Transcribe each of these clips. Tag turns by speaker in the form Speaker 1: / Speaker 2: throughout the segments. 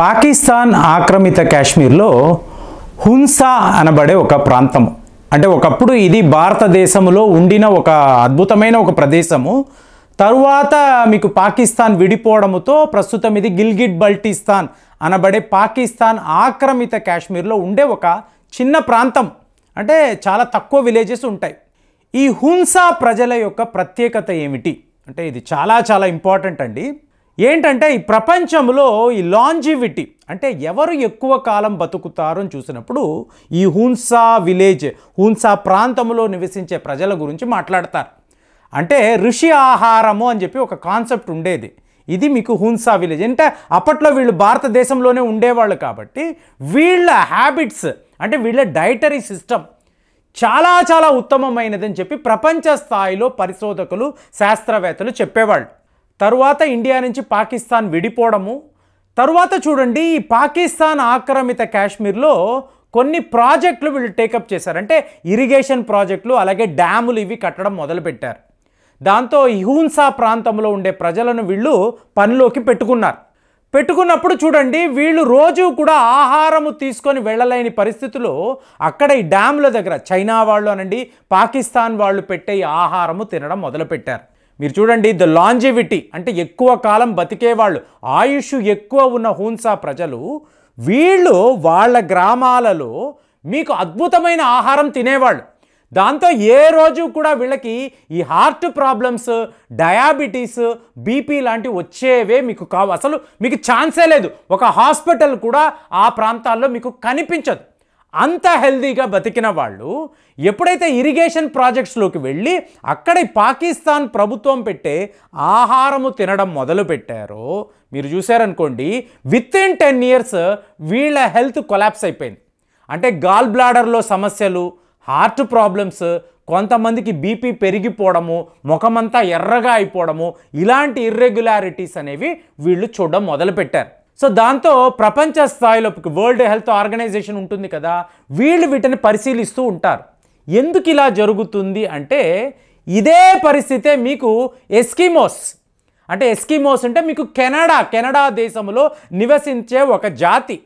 Speaker 1: పాకిస్తాన్ ఆక్రమిత కాశ్మీర్లో హున్సా అనబడే ఒక ప్రాంతము అంటే ఒకప్పుడు ఇది భారతదేశంలో ఉండిన ఒక అద్భుతమైన ఒక ప్రదేశము తరువాత మీకు పాకిస్తాన్ విడిపోవడముతో ప్రస్తుతం ఇది గిల్గిట్ బల్టిస్తాన్ అనబడే పాకిస్తాన్ ఆక్రమిత కాశ్మీర్లో ఉండే ఒక చిన్న ప్రాంతం అంటే చాలా తక్కువ విలేజెస్ ఉంటాయి ఈ హున్సా ప్రజల యొక్క ప్రత్యేకత ఏమిటి అంటే ఇది చాలా చాలా ఇంపార్టెంట్ అండి ఏంటంటే ఈ ప్రపంచంలో ఈ లాంజివిటీ అంటే ఎవరు ఎక్కువ కాలం బతుకుతారని చూసినప్పుడు ఈ హున్సా విలేజ్ హున్సా ప్రాంతంలో నివసించే ప్రజల గురించి మాట్లాడతారు అంటే ఋషి ఆహారము అని చెప్పి ఒక కాన్సెప్ట్ ఉండేది ఇది మీకు హున్సా విలేజ్ అంటే అప్పట్లో వీళ్ళు భారతదేశంలోనే ఉండేవాళ్ళు కాబట్టి వీళ్ళ హ్యాబిట్స్ అంటే వీళ్ళ డైటరీ సిస్టమ్ చాలా చాలా ఉత్తమమైనదని చెప్పి ప్రపంచ స్థాయిలో పరిశోధకులు శాస్త్రవేత్తలు చెప్పేవాళ్ళు తరువాత ఇండియా నుంచి పాకిస్తాన్ విడిపోవడము తరువాత చూడండి ఈ పాకిస్తాన్ ఆక్రమిత కాశ్మీర్లో కొన్ని ప్రాజెక్టులు వీళ్ళు టేకప్ చేశారు అంటే ఇరిగేషన్ ప్రాజెక్టులు అలాగే డ్యాములు ఇవి కట్టడం మొదలుపెట్టారు దాంతో హ్యూన్సా ప్రాంతంలో ఉండే ప్రజలను వీళ్ళు పనిలోకి పెట్టుకున్నారు పెట్టుకున్నప్పుడు చూడండి వీళ్ళు రోజు కూడా ఆహారము తీసుకొని వెళ్ళలేని పరిస్థితులు అక్కడ ఈ డ్యాముల దగ్గర చైనా వాళ్ళు అనండి పాకిస్తాన్ వాళ్ళు పెట్టే ఆహారము తినడం మొదలుపెట్టారు మీరు చూడండి ద లాంజివిటీ అంటే ఎక్కువ కాలం బతికేవాళ్ళు ఆయుష్ ఎక్కువ ఉన్న హూన్సా ప్రజలు వీళ్ళు వాళ్ళ గ్రామాలలో మీకు అద్భుతమైన ఆహారం తినేవాళ్ళు దాంతో ఏ రోజు కూడా వీళ్ళకి ఈ హార్ట్ ప్రాబ్లమ్స్ డయాబెటీస్ బీపీ లాంటివి వచ్చేవే మీకు కావు అసలు మీకు ఛాన్సే లేదు ఒక హాస్పిటల్ కూడా ఆ ప్రాంతాల్లో మీకు కనిపించదు అంత హెల్దీగా బతికిన వాళ్ళు ఎప్పుడైతే ఇరిగేషన్ ప్రాజెక్ట్స్లోకి వెళ్ళి అక్కడ పాకిస్తాన్ ప్రభుత్వం పెట్టే ఆహారము తినడం మొదలు పెట్టారో మీరు చూశారనుకోండి విత్ ఇన్ టెన్ ఇయర్స్ వీళ్ళ హెల్త్ కొలాప్స్ అయిపోయింది అంటే గాల్ బ్లాడర్లో సమస్యలు హార్ట్ ప్రాబ్లమ్స్ కొంతమందికి బీపీ పెరిగిపోవడము ముఖమంతా ఎర్రగా అయిపోవడము ఇలాంటి ఇర్రెగ్యులారిటీస్ అనేవి వీళ్ళు చూడడం మొదలుపెట్టారు సో దాంతో ప్రపంచ స్థాయిలో వరల్డ్ హెల్త్ ఆర్గనైజేషన్ ఉంటుంది కదా వీళ్ళు వీటిని పరిశీలిస్తూ ఉంటారు ఎందుకు ఇలా జరుగుతుంది అంటే ఇదే పరిస్థితే మీకు ఎస్కిమోస్ అంటే ఎస్కిమోస్ అంటే మీకు కెనడా కెనడా దేశంలో నివసించే ఒక జాతి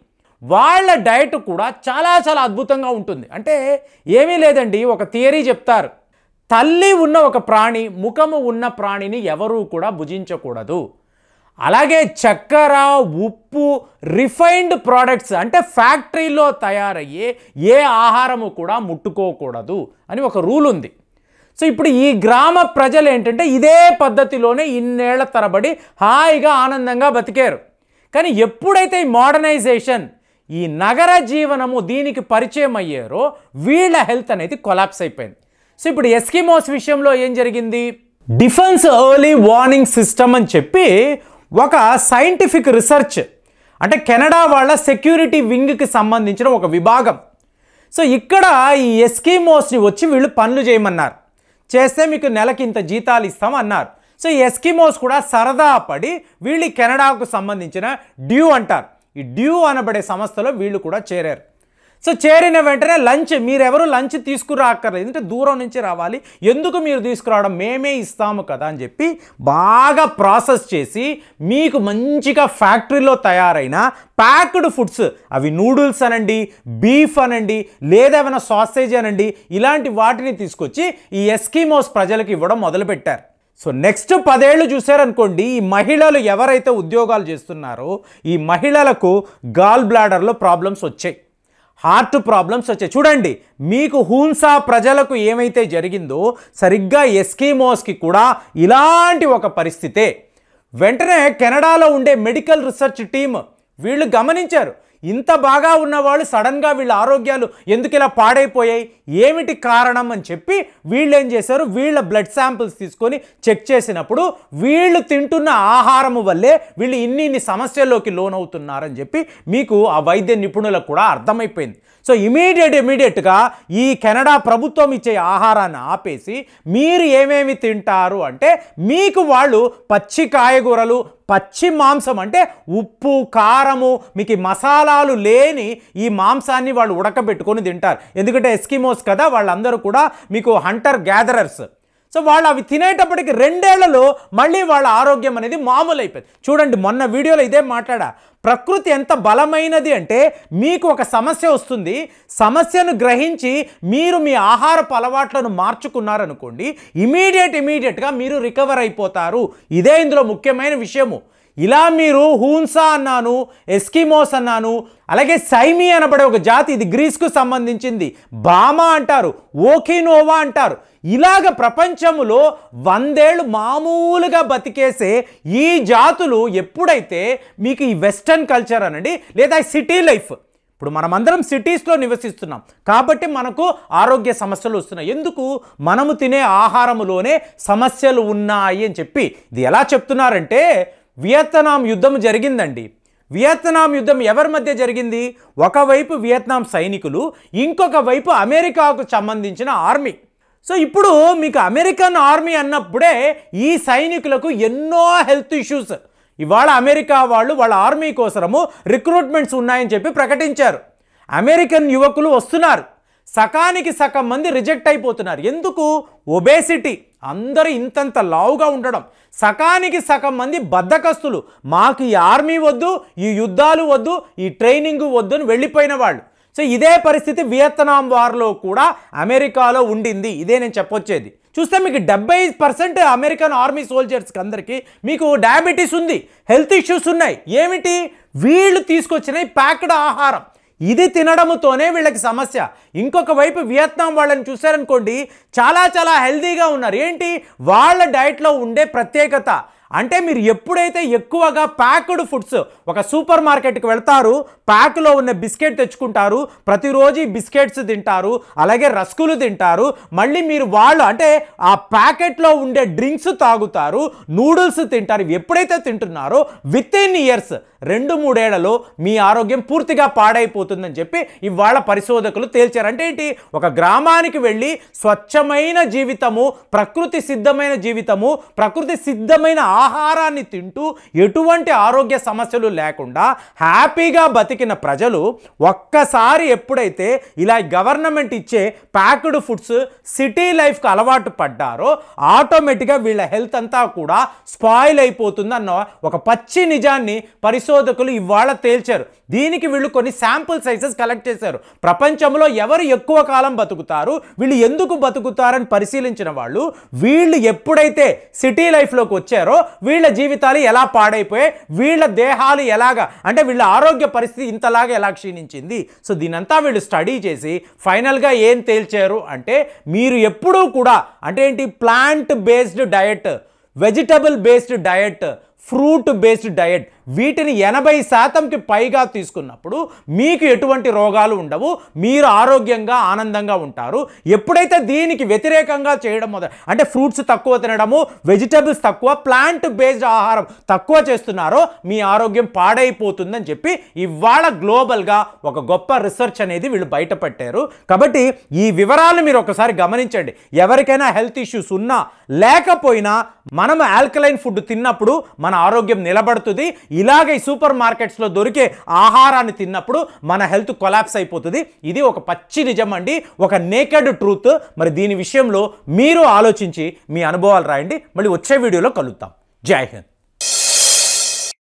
Speaker 1: వాళ్ళ డైట్ కూడా చాలా చాలా అద్భుతంగా ఉంటుంది అంటే ఏమీ లేదండి ఒక థియరీ చెప్తారు తల్లి ఉన్న ఒక ప్రాణి ముఖము ఉన్న ప్రాణిని ఎవరూ కూడా భుజించకూడదు అలాగే చక్కెర ఉప్పు రిఫైన్డ్ ప్రోడక్ట్స్ అంటే ఫ్యాక్టరీలో తయారయ్యే ఏ ఆహారము కూడా ముట్టుకోకూడదు అని ఒక రూల్ ఉంది సో ఇప్పుడు ఈ గ్రామ ప్రజలు ఏంటంటే ఇదే పద్ధతిలోనే ఇన్నేళ్ల తరబడి హాయిగా ఆనందంగా బతికారు కానీ ఎప్పుడైతే ఈ మోడర్నైజేషన్ ఈ నగర జీవనము దీనికి పరిచయం అయ్యారో వీళ్ళ హెల్త్ అనేది కొలాప్స్ అయిపోయింది సో ఇప్పుడు ఎస్కిమోస్ విషయంలో ఏం జరిగింది డిఫెన్స్ ఎర్లీ వార్నింగ్ సిస్టమ్ అని చెప్పి ఒక సైంటిఫిక్ రీసెర్చ్ అంటే కెనడా వాళ్ళ సెక్యూరిటీ వింగ్కి సంబంధించిన ఒక విభాగం సో ఇక్కడ ఈ ఎస్కీమోస్ని వచ్చి వీళ్ళు పనులు చేయమన్నారు చేస్తే మీకు నెలకి ఇంత జీతాలు ఇస్తాం అన్నారు సో ఈ ఎస్కిమోస్ కూడా సరదా పడి వీళ్ళు కెనడాకు సంబంధించిన డ్యూ అంటారు ఈ డ్యూ అనబడే సంస్థలో వీళ్ళు కూడా చేరారు సో చేరిన వెంటనే లంచ్ మీరెవరు లంచ్ తీసుకురాక్కర్లేదు ఎందుకంటే దూరం నుంచి రావాలి ఎందుకు మీరు తీసుకురావడం మేమే ఇస్తాము కదా అని చెప్పి బాగా ప్రాసెస్ చేసి మీకు మంచిగా ఫ్యాక్టరీలో తయారైన ప్యాక్డ్ ఫుడ్స్ అవి నూడిల్స్ అనండి బీఫ్ అనండి లేదా ఏమైనా సాసేజ్ అనండి ఇలాంటి వాటిని తీసుకొచ్చి ఈ ఎస్కీమోస్ ప్రజలకు ఇవ్వడం మొదలుపెట్టారు సో నెక్స్ట్ పదేళ్ళు చూశారనుకోండి ఈ మహిళలు ఎవరైతే ఉద్యోగాలు చేస్తున్నారో ఈ మహిళలకు గాల్ బ్లాడర్లో ప్రాబ్లమ్స్ వచ్చాయి హార్ట్ ప్రాబ్లమ్స్ వచ్చాయి చూడండి మీకు హూన్సా ప్రజలకు ఏమైతే జరిగిందో సరిగ్గా ఎస్కీమోస్కి కూడా ఇలాంటి ఒక పరిస్థితే వెంటనే కెనడాలో ఉండే మెడికల్ రీసెర్చ్ టీమ్ వీళ్ళు గమనించారు ఇంత బాగా ఉన్నవాళ్ళు సడన్గా వీళ్ళ ఆరోగ్యాలు ఎందుకు ఇలా పాడైపోయాయి ఏమిటి కారణం అని చెప్పి వీళ్ళు ఏం చేశారు వీళ్ళ బ్లడ్ శాంపిల్స్ తీసుకొని చెక్ చేసినప్పుడు వీళ్ళు తింటున్న ఆహారము వల్లే వీళ్ళు ఇన్ని ఇన్ని సమస్యల్లోకి లోనవుతున్నారని చెప్పి మీకు ఆ వైద్య నిపుణులకు కూడా అర్థమైపోయింది సో ఇమీడియట్ ఇమీడియట్గా ఈ కెనడా ప్రభుత్వం ఇచ్చే ఆహారాన్ని ఆపేసి మీరు ఏమేమి తింటారు అంటే మీకు వాళ్ళు పచ్చి కాయగూరలు పచ్చి మాంసం అంటే ఉప్పు కారము మీకు మసాలాలు లేని ఈ మాంసాన్ని వాళ్ళు ఉడకబెట్టుకొని తింటారు ఎందుకంటే ఎస్కిమోస్ కదా వాళ్ళందరూ కూడా మీకు హంటర్ గ్యాదరర్స్ సో వాళ్ళు అవి తినేటప్పటికి రెండేళ్లలో మళ్ళీ వాళ్ళ ఆరోగ్యం అనేది మామూలు అయిపోయింది చూడండి మొన్న వీడియోలో ఇదే మాట్లాడా ప్రకృతి ఎంత బలమైనది అంటే మీకు ఒక సమస్య వస్తుంది సమస్యను గ్రహించి మీరు మీ ఆహారపు అలవాట్లను మార్చుకున్నారనుకోండి ఇమీడియట్ ఇమీడియట్గా మీరు రికవర్ అయిపోతారు ఇదే ఇందులో ముఖ్యమైన విషయము ఇలా మీరు హూన్సా అన్నాను ఎస్కిమోస్ అన్నాను అలాగే సైమి అనబడే ఒక జాతి ఇది గ్రీస్కు సంబంధించింది బామా అంటారు ఓకినోవా అంటారు ఇలాగ ప్రపంచంలో వందేళ్ళు మామూలుగా బతికేసే ఈ జాతులు ఎప్పుడైతే మీకు ఈ వెస్టర్న్ కల్చర్ అనండి లేదా సిటీ లైఫ్ ఇప్పుడు మనమందరం సిటీస్లో నివసిస్తున్నాం కాబట్టి మనకు ఆరోగ్య సమస్యలు వస్తున్నాయి ఎందుకు మనము తినే ఆహారంలోనే సమస్యలు ఉన్నాయి అని చెప్పి ఇది ఎలా చెప్తున్నారంటే వియత్నాం యుద్ధం జరిగిందండి వియత్నాం యుద్ధం ఎవరి మధ్య జరిగింది ఒకవైపు వియత్నాం సైనికులు ఇంకొక వైపు అమెరికాకు సంబంధించిన ఆర్మీ సో ఇప్పుడు మీకు అమెరికన్ ఆర్మీ అన్నప్పుడే ఈ సైనికులకు ఎన్నో హెల్త్ ఇష్యూస్ ఇవాళ అమెరికా వాళ్ళు వాళ్ళ ఆర్మీ కోసము రిక్రూట్మెంట్స్ ఉన్నాయని చెప్పి ప్రకటించారు అమెరికన్ యువకులు వస్తున్నారు సకానికి సగం మంది రిజెక్ట్ అయిపోతున్నారు ఎందుకు ఒబేసిటీ అందరూ ఇంతంత లావుగా ఉండడం సకానికి సగం మంది బద్దకస్తులు మాకు ఈ ఆర్మీ వద్దు ఈ యుద్ధాలు వద్దు ఈ ట్రైనింగ్ వద్దు అని వెళ్ళిపోయిన వాళ్ళు సో ఇదే పరిస్థితి వియత్నాం వార్లో కూడా అమెరికాలో ఉండింది ఇదే నేను చెప్పొచ్చేది చూస్తే మీకు డెబ్బై పర్సెంట్ అమెరికన్ ఆర్మీ సోల్జర్స్కి అందరికీ మీకు డయాబెటీస్ ఉంది హెల్త్ ఇష్యూస్ ఉన్నాయి ఏమిటి వీళ్ళు తీసుకొచ్చినాయి ప్యాక్డ్ ఆహారం ఇది తినడముతోనే వీళ్ళకి సమస్య ఇంకొక వైపు వియత్నాం వాళ్ళని చూశారనుకోండి చాలా చాలా హెల్దీగా ఉన్నారు ఏంటి వాళ్ళ డైట్లో ఉండే ప్రత్యేకత అంటే మీరు ఎప్పుడైతే ఎక్కువగా ప్యాక్డ్ ఫుడ్స్ ఒక సూపర్ మార్కెట్కి వెళ్తారు ప్యాక్లో ఉన్న బిస్కెట్ తెచ్చుకుంటారు ప్రతిరోజు బిస్కెట్స్ తింటారు అలాగే రస్కులు తింటారు మళ్ళీ మీరు వాళ్ళు అంటే ఆ ప్యాకెట్లో ఉండే డ్రింక్స్ తాగుతారు నూడిల్స్ తింటారు ఎప్పుడైతే తింటున్నారో విత్ ఇన్ ఇయర్స్ రెండు మూడేళ్లలో మీ ఆరోగ్యం పూర్తిగా పాడైపోతుందని చెప్పి ఇవాళ పరిశోధకులు తేల్చారు అంటే ఏంటి ఒక గ్రామానికి వెళ్ళి స్వచ్ఛమైన జీవితము ప్రకృతి సిద్ధమైన జీవితము ప్రకృతి సిద్ధమైన ఆహారాన్ని తింటూ ఎటువంటి ఆరోగ్య సమస్యలు లేకుండా హ్యాపీగా బతికిన ప్రజలు ఒక్కసారి ఎప్పుడైతే ఇలా గవర్నమెంట్ ఇచ్చే ప్యాక్డ్ ఫుడ్స్ సిటీ లైఫ్కి అలవాటు పడ్డారో ఆటోమేటిక్గా వీళ్ళ హెల్త్ అంతా కూడా స్పాయిల్ అయిపోతుందన్న ఒక పచ్చి నిజాన్ని పరిశోధకులు ఇవాళ తేల్చారు దీనికి వీళ్ళు కొన్ని శాంపుల్ సైజెస్ కలెక్ట్ చేశారు ప్రపంచంలో ఎవరు ఎక్కువ కాలం బతుకుతారు వీళ్ళు ఎందుకు బతుకుతారని పరిశీలించిన వాళ్ళు వీళ్ళు ఎప్పుడైతే సిటీ లైఫ్లోకి వచ్చారో వీళ్ళ జీవితాలు ఎలా పాడైపోయాయి వీళ్ళ దేహాలు ఎలాగ అంటే వీళ్ళ ఆరోగ్య పరిస్థితి ఇంతలాగా ఎలా క్షీణించింది సో దీనంతా వీళ్ళు స్టడీ చేసి ఫైనల్గా ఏం తేల్చారు అంటే మీరు ఎప్పుడూ కూడా అంటే ఏంటి plant based diet vegetable based diet fruit based diet వీటిని ఎనభై శాతంకి పైగా తీసుకున్నప్పుడు మీకు ఎటువంటి రోగాలు ఉండవు మీరు ఆరోగ్యంగా ఆనందంగా ఉంటారు ఎప్పుడైతే దీనికి వ్యతిరేకంగా చేయడం మొదలు అంటే ఫ్రూట్స్ తక్కువ తినడము వెజిటబుల్స్ తక్కువ ప్లాంట్ బేస్డ్ ఆహారం తక్కువ చేస్తున్నారో మీ ఆరోగ్యం పాడైపోతుందని చెప్పి ఇవాళ గ్లోబల్గా ఒక గొప్ప రీసెర్చ్ అనేది వీళ్ళు బయటపెట్టారు కాబట్టి ఈ వివరాలు మీరు ఒకసారి గమనించండి ఎవరికైనా హెల్త్ ఇష్యూస్ ఉన్నా లేకపోయినా మనం ఆల్కలైన్ ఫుడ్ తిన్నప్పుడు మన ఆరోగ్యం నిలబడుతుంది ఇలాగే సూపర్ మార్కెట్స్లో దొరికే ఆహారాన్ని తిన్నప్పుడు మన హెల్త్ కొలాప్స్ అయిపోతుంది ఇది ఒక పచ్చి నిజం అండి ఒక నేకెడ్ ట్రూత్ మరి దీని విషయంలో మీరు ఆలోచించి మీ అనుభవాలు రాయండి మళ్ళీ వచ్చే వీడియోలో కలుద్దాం జై హింద్